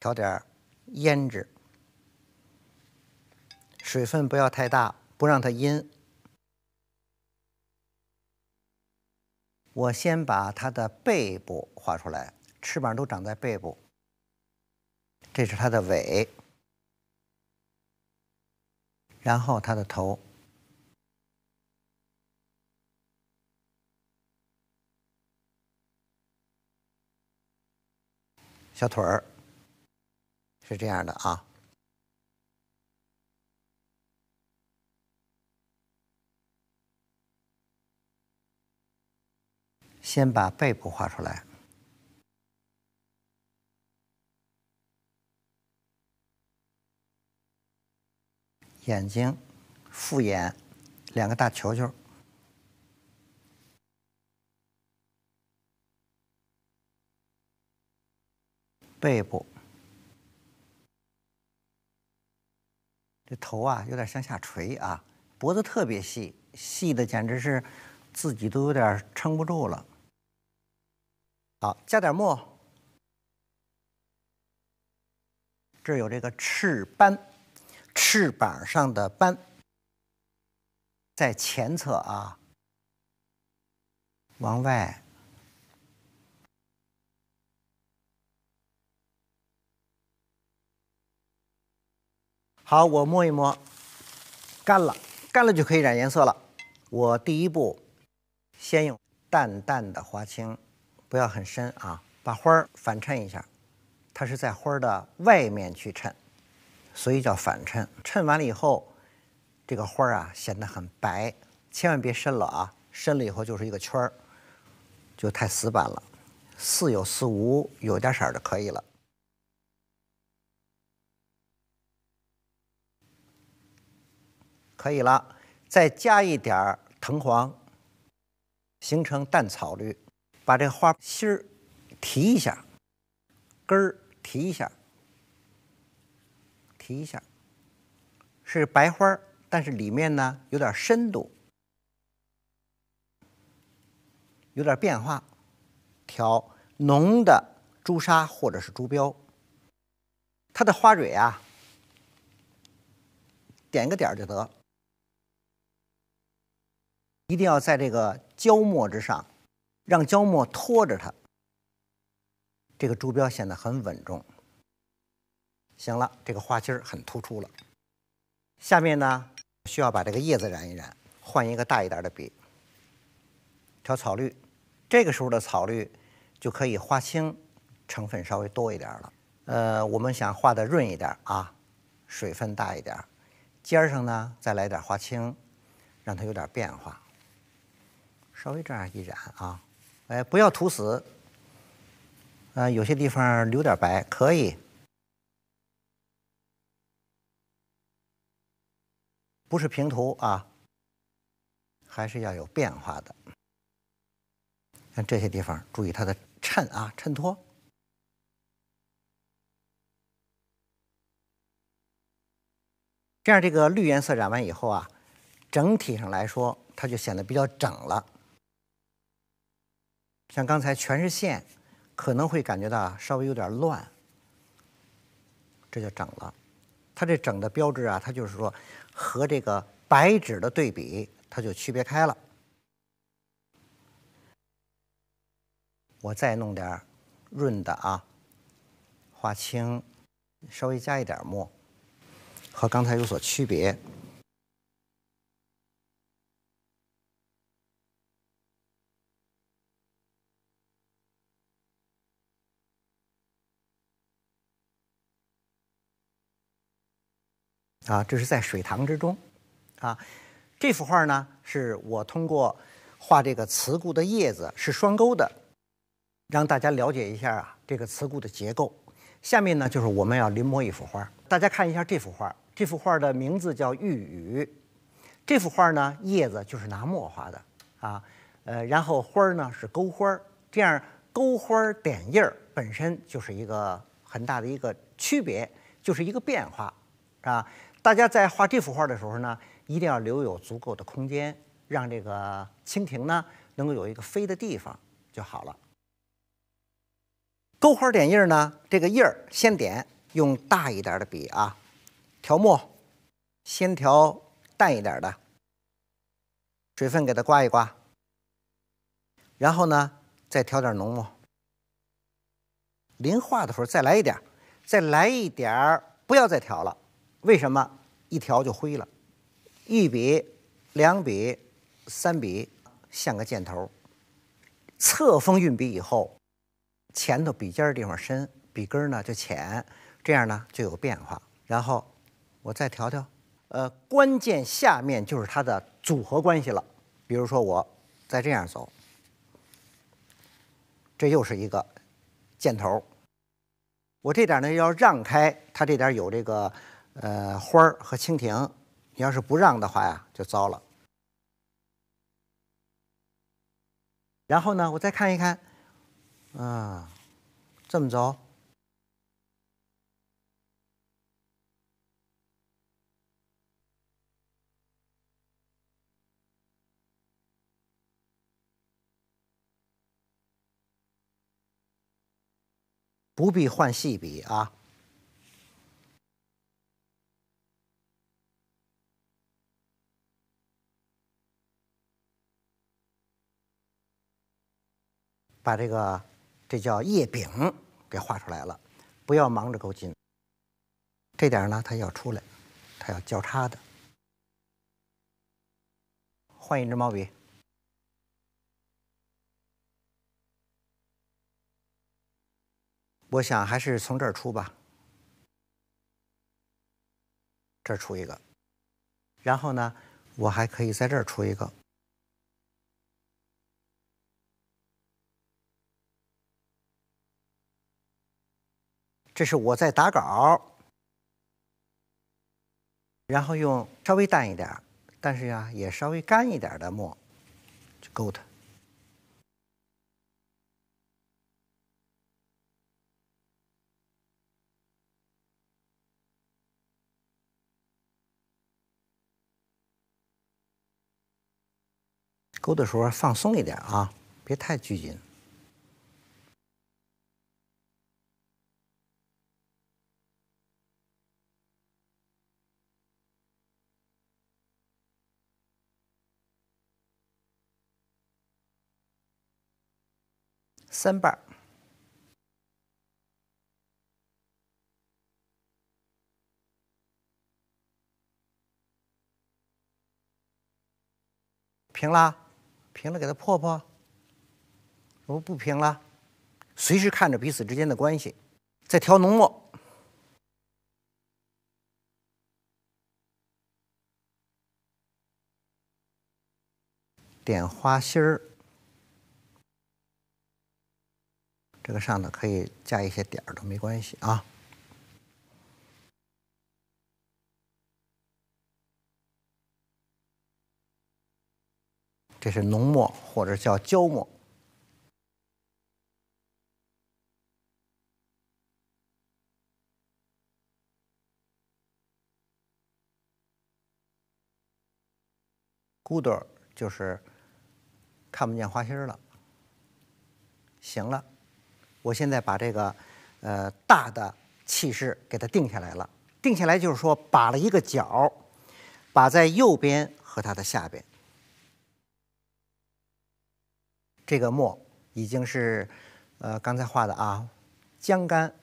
调点胭脂，水分不要太大，不让它阴。我先把它的背部画出来，翅膀都长在背部。这是它的尾，然后它的头，小腿儿。是这样的啊，先把背部画出来，眼睛，复眼，两个大球球，背部。这头啊，有点向下垂啊，脖子特别细，细的简直是自己都有点撑不住了。好，加点墨。这有这个翅斑，翅膀上的斑在前侧啊，往外。好，我摸一摸，干了，干了就可以染颜色了。我第一步，先用淡淡的花青，不要很深啊，把花儿反衬一下。它是在花儿的外面去衬，所以叫反衬。衬完了以后，这个花儿啊显得很白，千万别深了啊，深了以后就是一个圈儿，就太死板了。似有似无，有点色儿就可以了。可以了，再加一点儿藤黄，形成淡草绿，把这个花心儿提一下，根儿提一下，提一下，是白花，但是里面呢有点深度，有点变化，调浓的朱砂或者是朱标，它的花蕊啊，点个点儿就得一定要在这个焦墨之上，让焦墨拖着它。这个朱标显得很稳重。行了，这个花心儿很突出了。下面呢，需要把这个叶子染一染，换一个大一点的笔，调草绿。这个时候的草绿就可以花青成分稍微多一点了。呃，我们想画的润一点啊，水分大一点，尖儿上呢再来点花青，让它有点变化。稍微这样一染啊，哎，不要涂死啊，有些地方留点白可以，不是平涂啊，还是要有变化的。像这些地方，注意它的衬啊，衬托。这样这个绿颜色染完以后啊，整体上来说，它就显得比较整了。像刚才全是线，可能会感觉到稍微有点乱。这就整了，它这整的标志啊，它就是说和这个白纸的对比，它就区别开了。我再弄点润的啊，画青，稍微加一点墨，和刚才有所区别。啊，这是在水塘之中，啊，这幅画呢是我通过画这个慈固的叶子是双钩的，让大家了解一下啊，这个慈固的结构。下面呢就是我们要临摹一幅画，大家看一下这幅画，这幅画的名字叫玉宇》，这幅画呢叶子就是拿墨画的啊，呃，然后花儿呢是勾花儿，这样勾花儿点印儿本身就是一个很大的一个区别，就是一个变化，啊，大家在画这幅画的时候呢，一定要留有足够的空间，让这个蜻蜓呢能够有一个飞的地方就好了。勾花点印儿呢，这个印儿先点，用大一点的笔啊，调墨，先调淡一点的，水分给它刮一刮，然后呢再调点浓墨。临画的时候再来一点，再来一点儿，不要再调了。为什么一调就灰了？一笔、两笔、三笔，像个箭头。侧锋运笔以后，前头笔尖儿地方深，笔根儿呢就浅，这样呢就有变化。然后我再调调，呃，关键下面就是它的组合关系了。比如说我再这样走，这又是一个箭头。我这点呢要让开，它这点有这个。呃，花儿和蜻蜓，你要是不让的话呀，就糟了。然后呢，我再看一看，啊，这么着，不必换细笔啊。把这个，这叫叶柄，给画出来了。不要忙着勾筋。这点儿呢，它要出来，它要交叉的。换一支毛笔。我想还是从这儿出吧。这儿出一个，然后呢，我还可以在这儿出一个。这是我在打稿，然后用稍微淡一点，但是呀也稍微干一点的墨，去勾它。勾的时候放松一点啊，别太拘谨。三瓣儿平了，平了，给它破破。我不平了，随时看着彼此之间的关系，再调浓墨，点花心儿。这个上头可以加一些点儿都没关系啊。这是浓墨，或者叫焦墨。骨朵就是看不见花心儿了，行了。我现在把这个，呃，大的气势给它定下来了。定下来就是说，把了一个角，把在右边和它的下边，这个墨已经是，呃，刚才画的啊，将干，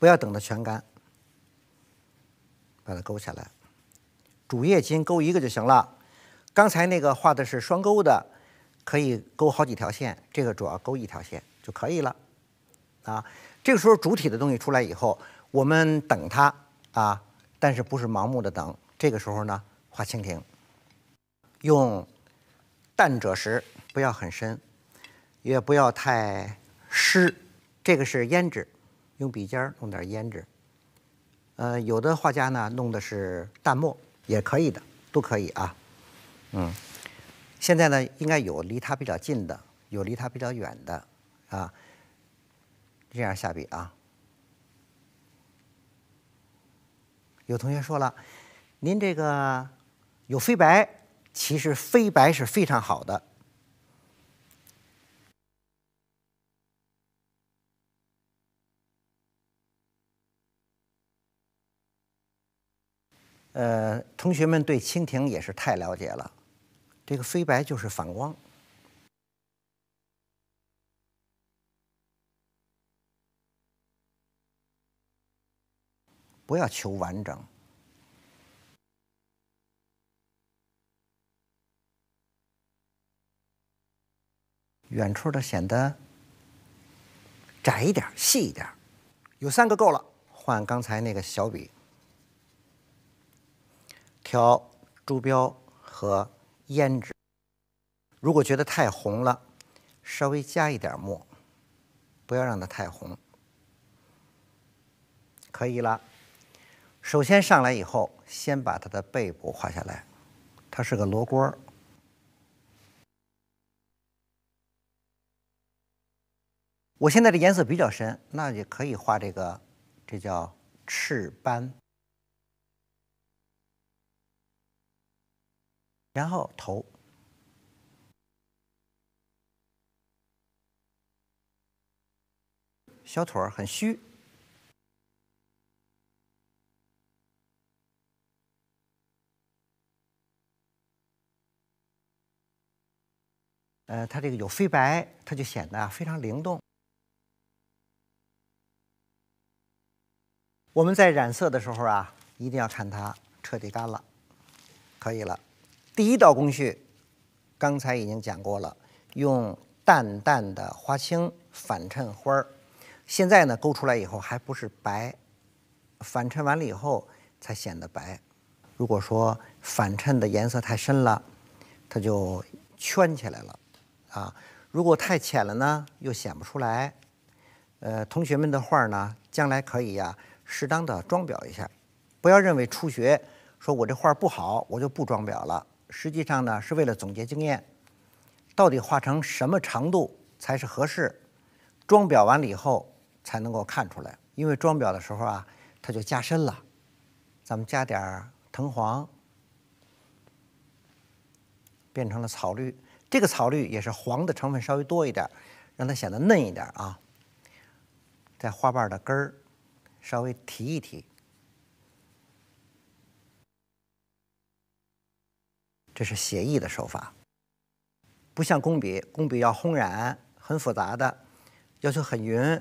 不要等它全干，把它勾下来，主叶筋勾一个就行了。刚才那个画的是双勾的。可以勾好几条线，这个主要勾一条线就可以了，啊，这个时候主体的东西出来以后，我们等它啊，但是不是盲目的等，这个时候呢，画蜻蜓，用淡赭石，不要很深，也不要太湿，这个是胭脂，用笔尖弄点胭脂，呃，有的画家呢弄的是淡墨，也可以的，都可以啊，嗯。现在呢，应该有离它比较近的，有离它比较远的，啊，这样下笔啊。有同学说了，您这个有飞白，其实飞白是非常好的。呃，同学们对蜻蜓也是太了解了。这个飞白就是反光，不要求完整。远处的显得窄一点、细一点，有三个够了。换刚才那个小笔，调朱标和。胭脂，如果觉得太红了，稍微加一点墨，不要让它太红，可以了。首先上来以后，先把它的背部画下来，它是个罗锅儿。我现在的颜色比较深，那也可以画这个，这叫赤斑。然后头，小腿儿很虚。呃，它这个有飞白，它就显得非常灵动。我们在染色的时候啊，一定要看它彻底干了，可以了。第一道工序，刚才已经讲过了，用淡淡的花青反衬花儿。现在呢勾出来以后还不是白，反衬完了以后才显得白。如果说反衬的颜色太深了，它就圈起来了啊。如果太浅了呢，又显不出来。呃，同学们的画呢，将来可以啊，适当的装裱一下，不要认为初学，说我这画不好，我就不装裱了。实际上呢，是为了总结经验，到底画成什么长度才是合适？装裱完了以后才能够看出来，因为装裱的时候啊，它就加深了。咱们加点儿藤黄，变成了草绿。这个草绿也是黄的成分稍微多一点，让它显得嫩一点啊。在花瓣的根儿稍微提一提。这是写意的手法，不像工笔，工笔要烘染，很复杂的，要求很匀。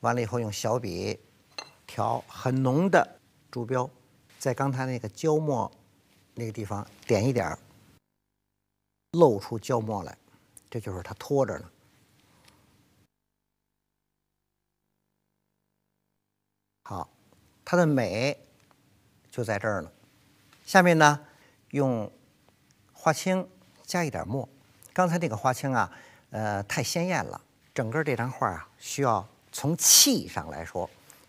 完了以后用小笔调很浓的朱标，在刚才那个焦墨那个地方点一点，露出焦墨来，这就是它拖着呢。好，它的美就在这儿呢。下面呢，用花青加一点墨。刚才那个花青啊，呃，太鲜艳了。整个这张画啊，需要从气上来说，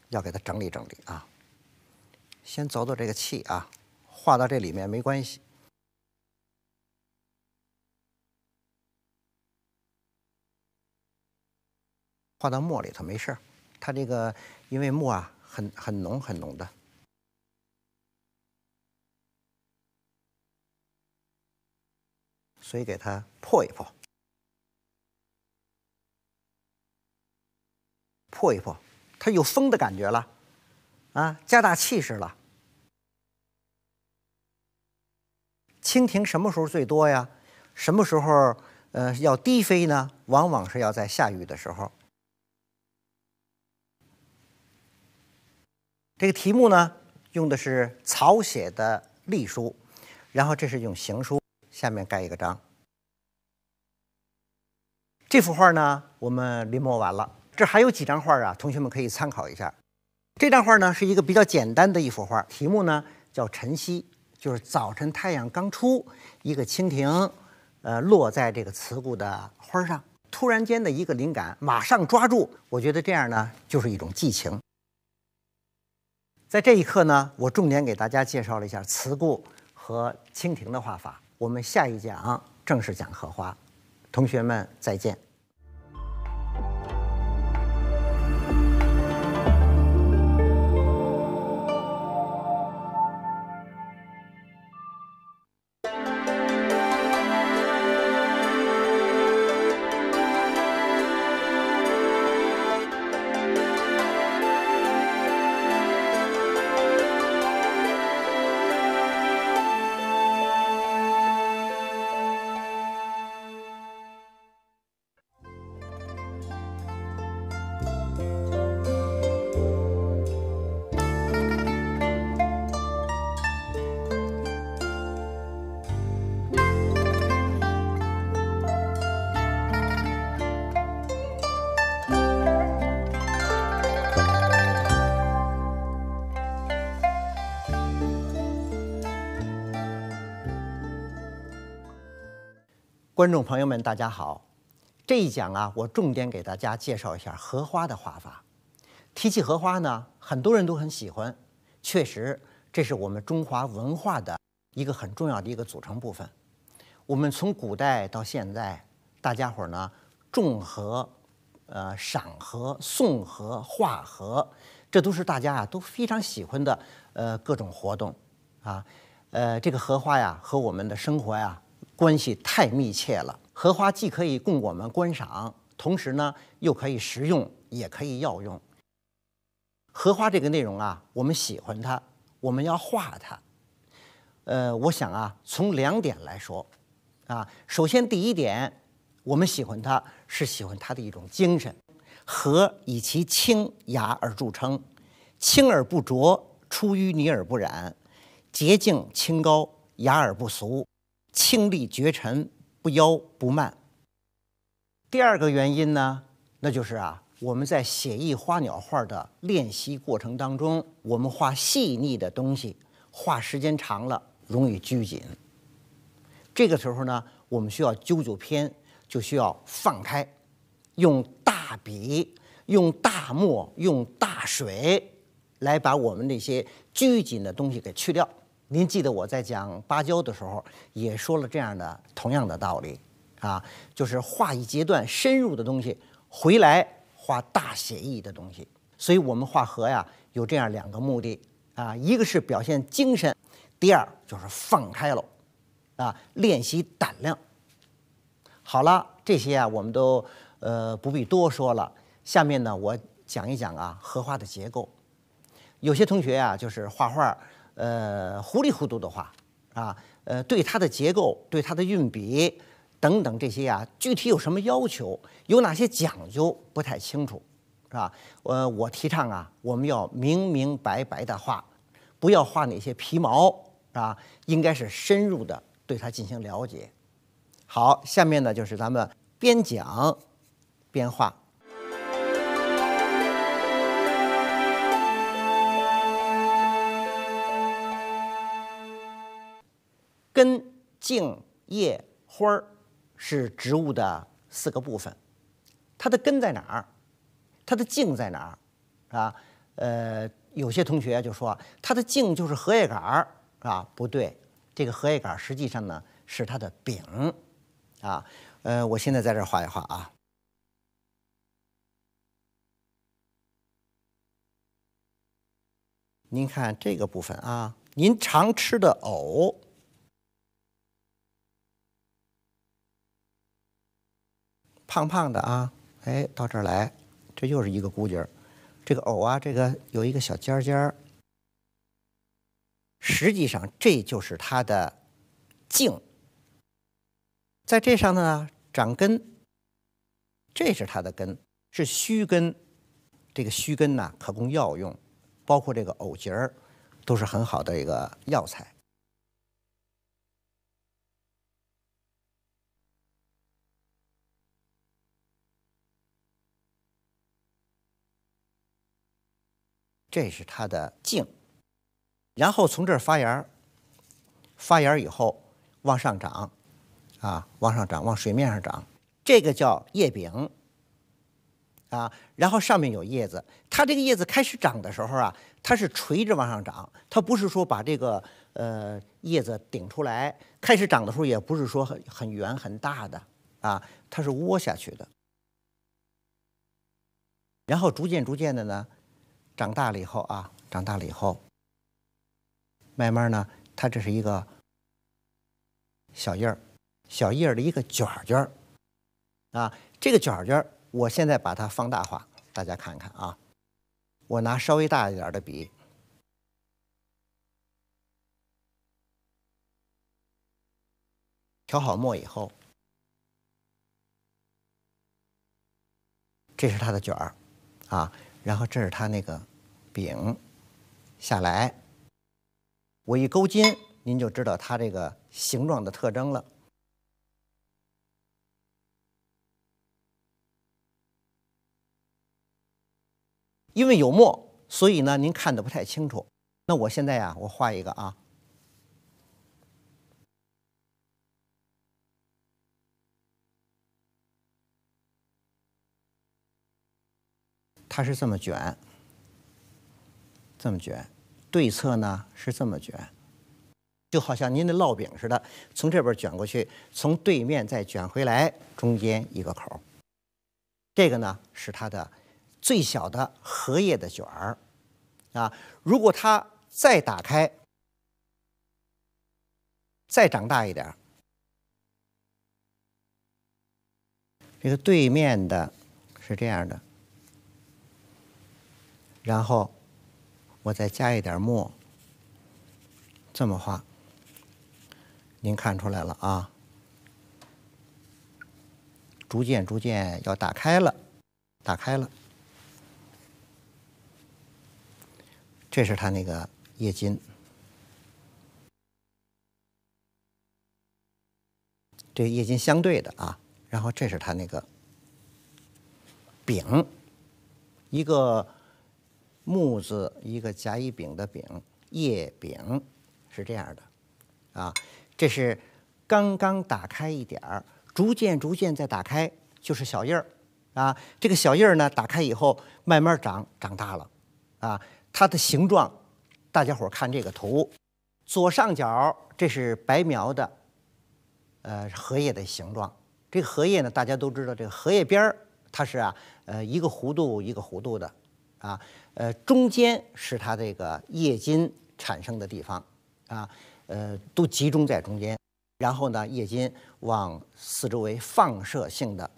要给它整理整理啊。先走走这个气啊，画到这里面没关系，画到墨里头没事儿。它这个因为墨啊。很很浓很浓的，所以给它破一破，破一破，它有风的感觉了，啊，加大气势了。蜻蜓什么时候最多呀？什么时候呃要低飞呢？往往是要在下雨的时候。这个题目呢，用的是草写的隶书，然后这是用行书，下面盖一个章。这幅画呢，我们临摹完了。这还有几张画啊，同学们可以参考一下。这张画呢，是一个比较简单的一幅画，题目呢叫《晨曦》，就是早晨太阳刚出，一个蜻蜓，呃，落在这个慈姑的花上，突然间的一个灵感，马上抓住。我觉得这样呢，就是一种寄情。在这一课呢，我重点给大家介绍了一下词姑和蜻蜓的画法。我们下一讲正式讲荷花。同学们，再见。观众朋友们，大家好！这一讲啊，我重点给大家介绍一下荷花的画法。提起荷花呢，很多人都很喜欢。确实，这是我们中华文化的一个很重要的一个组成部分。我们从古代到现在，大家伙儿呢种荷、呃赏荷、送荷、画荷，这都是大家啊都非常喜欢的呃各种活动啊。呃，这个荷花呀，和我们的生活呀。关系太密切了。荷花既可以供我们观赏，同时呢，又可以食用，也可以药用。荷花这个内容啊，我们喜欢它，我们要画它。呃，我想啊，从两点来说，啊，首先第一点，我们喜欢它是喜欢它的一种精神。荷以其清雅而著称，清而不浊，出淤泥而不染，洁净清高，雅而不俗。清丽绝尘，不妖不慢。第二个原因呢，那就是啊，我们在写意花鸟画的练习过程当中，我们画细腻的东西，画时间长了容易拘谨。这个时候呢，我们需要纠纠偏，就需要放开，用大笔、用大墨、用大水，来把我们那些拘谨的东西给去掉。您记得我在讲芭蕉的时候，也说了这样的同样的道理，啊，就是画一阶段深入的东西，回来画大写意的东西。所以我们画荷呀，有这样两个目的啊，一个是表现精神，第二就是放开了，啊，练习胆量。好了，这些啊，我们都呃不必多说了。下面呢，我讲一讲啊，荷花的结构。有些同学啊，就是画画。呃，糊里糊涂的画，啊，呃，对它的结构、对它的运笔等等这些呀，具体有什么要求，有哪些讲究，不太清楚，是吧？呃，我提倡啊，我们要明明白白的画，不要画那些皮毛，是吧？应该是深入的对它进行了解。好，下面呢就是咱们边讲边画。茎、叶、花儿是植物的四个部分，它的根在哪儿？它的茎在哪儿？啊？呃，有些同学就说它的茎就是荷叶杆儿，啊？不对，这个荷叶杆儿实际上呢是它的柄，啊？呃，我现在在这画一画啊。您看这个部分啊，您常吃的藕。胖胖的啊，哎，到这儿来，这又是一个孤节儿。这个藕啊，这个有一个小尖尖儿。实际上，这就是它的茎。在这上头呢，长根。这是它的根，是须根。这个须根呢，可供药用，包括这个藕节儿，都是很好的一个药材。这是它的茎，然后从这儿发芽，发芽以后往上涨，啊，往上涨，往水面上长，这个叫叶柄。啊，然后上面有叶子，它这个叶子开始长的时候啊，它是垂直往上涨，它不是说把这个呃叶子顶出来，开始长的时候也不是说很圆很大的，啊，它是窝下去的，然后逐渐逐渐的呢。长大了以后啊，长大了以后，慢慢呢，它这是一个小叶儿，小叶儿的一个卷卷儿啊。这个卷卷儿，我现在把它放大化，大家看看啊。我拿稍微大一点的笔，调好墨以后，这是它的卷儿，啊。然后这是它那个柄下来，我一勾筋，您就知道它这个形状的特征了。因为有墨，所以呢您看的不太清楚。那我现在呀，我画一个啊。它是这么卷，这么卷，对侧呢是这么卷，就好像您的烙饼似的，从这边卷过去，从对面再卷回来，中间一个口儿。这个呢是它的最小的荷叶的卷儿，啊，如果它再打开，再长大一点儿，这个对面的是这样的。然后我再加一点墨，这么画，您看出来了啊？逐渐逐渐要打开了，打开了，这是它那个液晶，这液晶相对的啊。然后这是它那个饼，一个。木字一个甲乙丙的丙，叶丙，是这样的，啊，这是刚刚打开一点儿，逐渐逐渐再打开，就是小叶儿，啊，这个小叶儿呢打开以后慢慢长，长大了，啊，它的形状，大家伙儿看这个图，左上角这是白描的，呃，荷叶的形状，这个荷叶呢大家都知道，这个荷叶边儿它是啊，呃，一个弧度一个弧度的，啊。呃，中间是它这个叶晶产生的地方，啊，呃，都集中在中间，然后呢，叶晶往四周围放射性的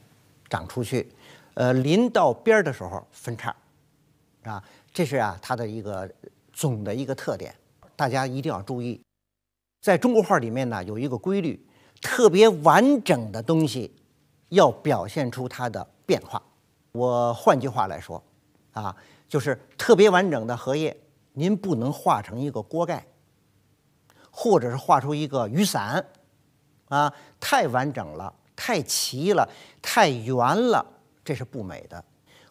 长出去，呃，临到边儿的时候分叉，啊，这是啊它的一个总的一个特点，大家一定要注意，在中国画里面呢，有一个规律，特别完整的东西要表现出它的变化，我换句话来说，啊。就是特别完整的荷叶，您不能画成一个锅盖，或者是画出一个雨伞，啊，太完整了，太齐了，太圆了，这是不美的。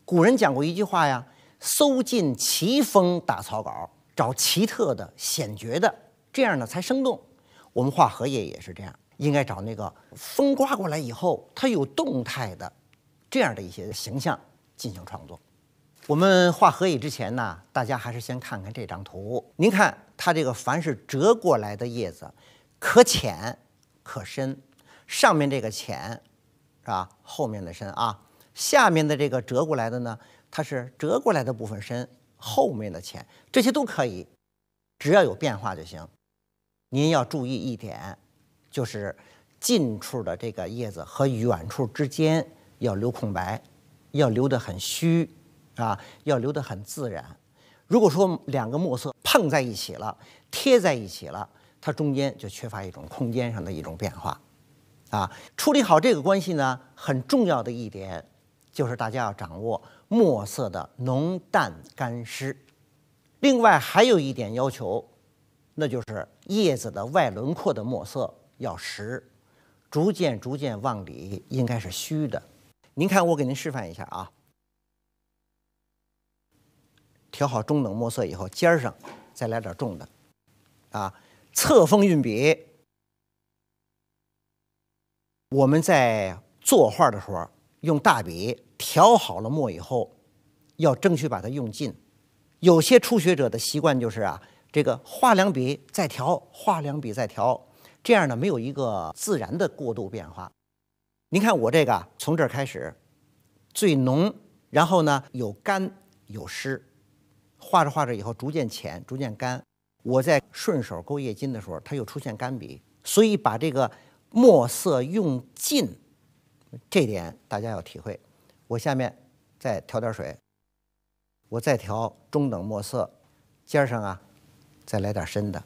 古人讲过一句话呀：“搜尽奇峰打草稿”，找奇特的、险绝的，这样呢才生动。我们画荷叶也是这样，应该找那个风刮过来以后，它有动态的，这样的一些形象进行创作。我们画荷叶之前呢，大家还是先看看这张图。您看它这个凡是折过来的叶子，可浅，可深。上面这个浅，是吧？后面的深啊。下面的这个折过来的呢，它是折过来的部分深，后面的浅。这些都可以，只要有变化就行。您要注意一点，就是近处的这个叶子和远处之间要留空白，要留得很虚。啊，要留得很自然。如果说两个墨色碰在一起了，贴在一起了，它中间就缺乏一种空间上的一种变化。啊，处理好这个关系呢，很重要的一点就是大家要掌握墨色的浓淡干湿。另外还有一点要求，那就是叶子的外轮廓的墨色要实，逐渐逐渐往里应该是虚的。您看，我给您示范一下啊。调好中等墨色以后，尖儿上再来点重的，啊，侧锋运笔。我们在作画的时候，用大笔调好了墨以后，要争取把它用尽。有些初学者的习惯就是啊，这个画两笔再调，画两笔再调，这样呢没有一个自然的过渡变化。您看我这个，从这儿开始，最浓，然后呢有干有湿。画着画着以后，逐渐浅，逐渐干。我在顺手勾叶筋的时候，它又出现干笔，所以把这个墨色用尽，这点大家要体会。我下面再调点水，我再调中等墨色，尖上啊再来点深的。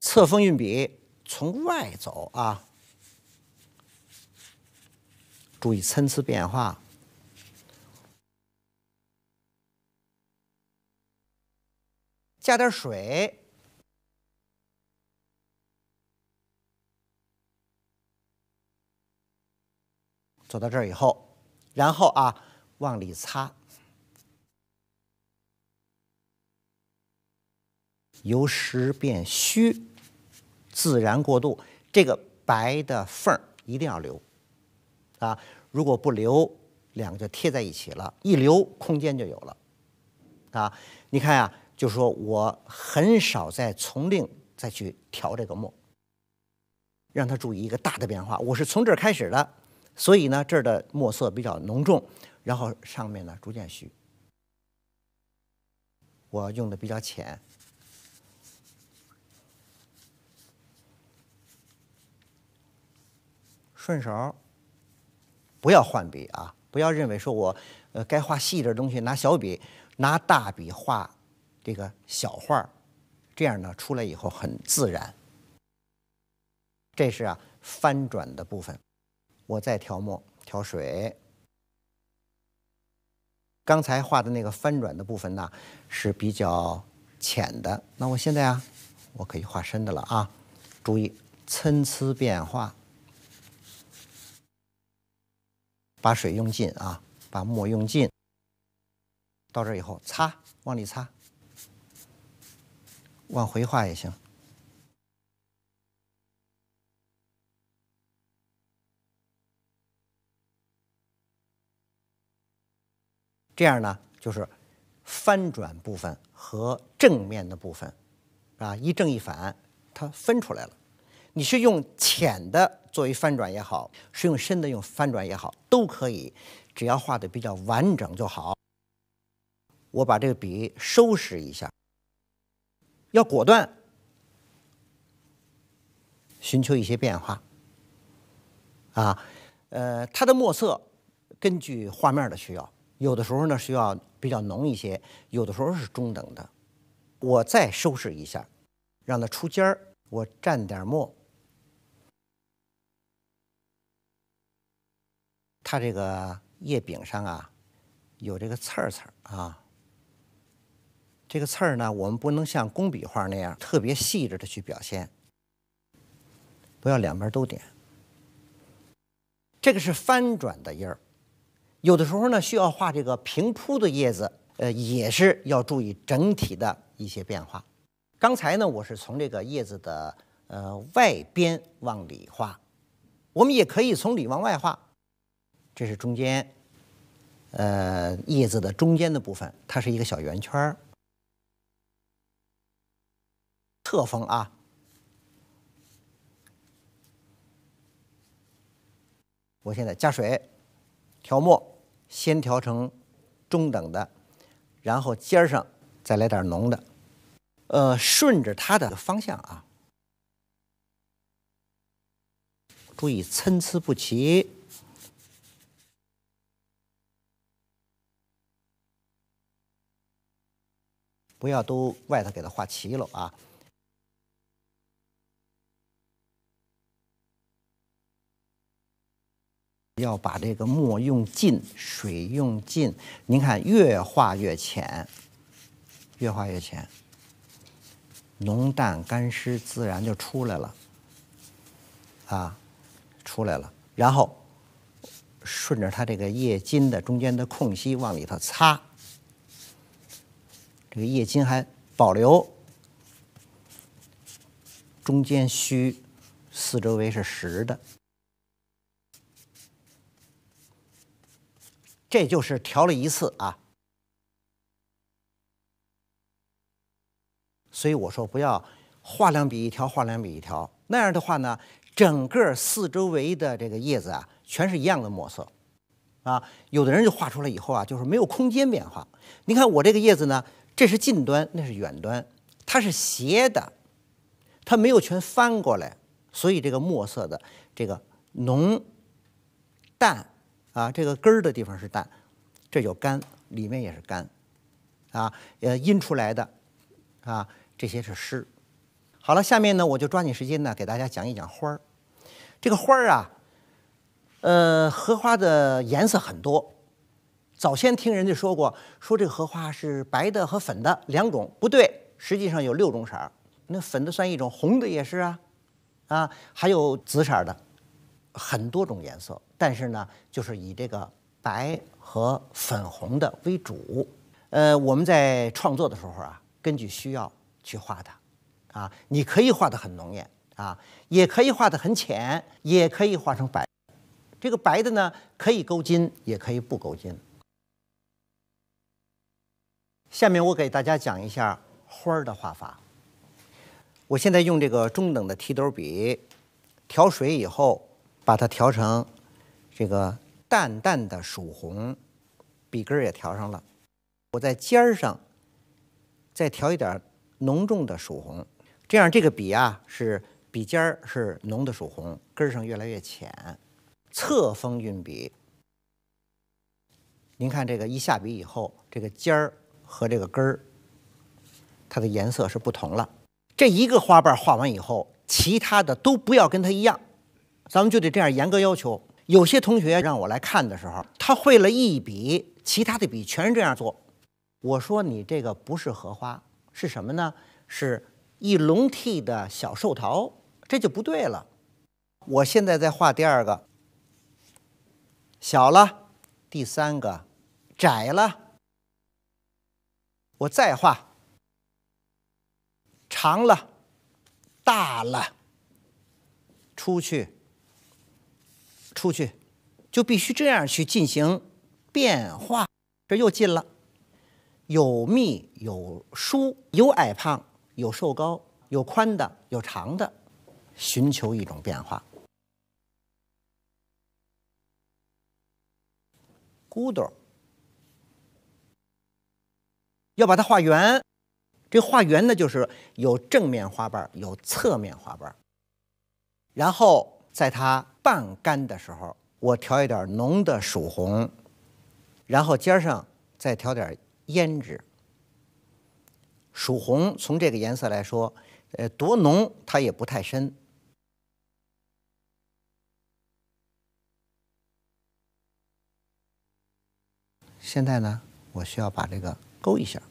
侧锋运笔，从外走啊，注意参差变化。加点水，走到这儿以后，然后啊，往里擦，由实变虚，自然过渡。这个白的缝儿一定要留，啊，如果不留，两个就贴在一起了。一留，空间就有了，啊，你看呀。就说，我很少再从令再去调这个墨，让他注意一个大的变化。我是从这儿开始的，所以呢，这儿的墨色比较浓重，然后上面呢逐渐虚，我用的比较浅，顺手儿，不要换笔啊！不要认为说我，呃，该画细点儿东西拿小笔，拿大笔画。这个小画儿，这样呢出来以后很自然。这是啊翻转的部分，我再调墨调水。刚才画的那个翻转的部分呢是比较浅的，那我现在啊，我可以画深的了啊。注意参差变化，把水用尽啊，把墨用尽。到这以后，擦，往里擦。往回画也行，这样呢，就是翻转部分和正面的部分，啊，一正一反，它分出来了。你是用浅的作为翻转也好，是用深的用翻转也好，都可以，只要画的比较完整就好。我把这个笔收拾一下。要果断，寻求一些变化，啊，呃，它的墨色根据画面的需要，有的时候呢需要比较浓一些，有的时候是中等的。我再收拾一下，让它出尖儿。我蘸点墨，它这个叶柄上啊有这个刺儿刺儿啊。这个刺儿呢，我们不能像工笔画那样特别细致的去表现，不要两边都点。这个是翻转的印儿，有的时候呢需要画这个平铺的叶子，呃，也是要注意整体的一些变化。刚才呢我是从这个叶子的呃外边往里画，我们也可以从里往外画。这是中间，呃，叶子的中间的部分，它是一个小圆圈儿。侧锋啊！我现在加水，调墨，先调成中等的，然后尖上再来点浓的。呃，顺着它的方向啊，注意参差不齐，不要都外头给它画齐了啊。要把这个墨用尽，水用尽。您看，越画越浅，越画越浅，浓淡干湿自然就出来了，啊，出来了。然后顺着它这个液晶的中间的空隙往里头擦，这个液晶还保留，中间虚，四周围是实的。这就是调了一次啊，所以我说不要画两笔一条，画两笔一条，那样的话呢，整个四周围的这个叶子啊，全是一样的墨色啊。有的人就画出来以后啊，就是没有空间变化。你看我这个叶子呢，这是近端，那是远端，它是斜的，它没有全翻过来，所以这个墨色的这个浓淡。啊，这个根儿的地方是淡，这有干，里面也是干，啊，呃，阴出来的，啊，这些是湿。好了，下面呢，我就抓紧时间呢，给大家讲一讲花儿。这个花儿啊，呃，荷花的颜色很多。早先听人家说过，说这个荷花是白的和粉的两种，不对，实际上有六种色儿。那粉的算一种，红的也是啊，啊，还有紫色的，很多种颜色。但是呢，就是以这个白和粉红的为主。呃，我们在创作的时候啊，根据需要去画它，啊，你可以画的很浓艳，啊，也可以画的很浅，也可以画成白。这个白的呢，可以勾金，也可以不勾金。下面我给大家讲一下花儿的画法。我现在用这个中等的提斗笔，调水以后，把它调成。这个淡淡的曙红，笔根儿也调上了。我在尖儿上再调一点浓重的曙红，这样这个笔啊，是笔尖儿是浓的曙红，根儿上越来越浅。侧锋运笔。您看这个一下笔以后，这个尖儿和这个根儿，它的颜色是不同了。这一个花瓣画完以后，其他的都不要跟它一样，咱们就得这样严格要求。有些同学让我来看的时候，他会了一笔，其他的笔全是这样做。我说你这个不是荷花，是什么呢？是一笼屉的小寿桃，这就不对了。我现在再画第二个，小了；第三个，窄了；我再画，长了，大了，出去。出去，就必须这样去进行变化。这又进了，有密有疏，有矮胖，有瘦高，有宽的，有长的，寻求一种变化。骨朵儿要把它画圆，这画圆呢，就是有正面花瓣，有侧面花瓣，然后。在它半干的时候，我调一点浓的曙红，然后尖上再调点胭脂。曙红从这个颜色来说，呃，多浓它也不太深。现在呢，我需要把这个勾一下。